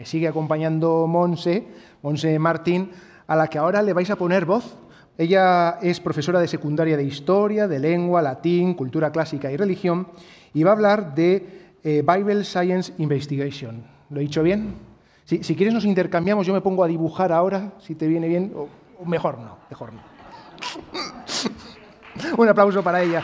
Me sigue acompañando Monse, Monse Martín, a la que ahora le vais a poner voz. Ella es profesora de secundaria de historia, de lengua, latín, cultura clásica y religión, y va a hablar de eh, Bible Science Investigation. ¿Lo he dicho bien? Si, quieres nos intercambiamos, yo me pongo a dibujar ahora, si te viene bien, o mejor no, mejor no. Un aplauso para ella.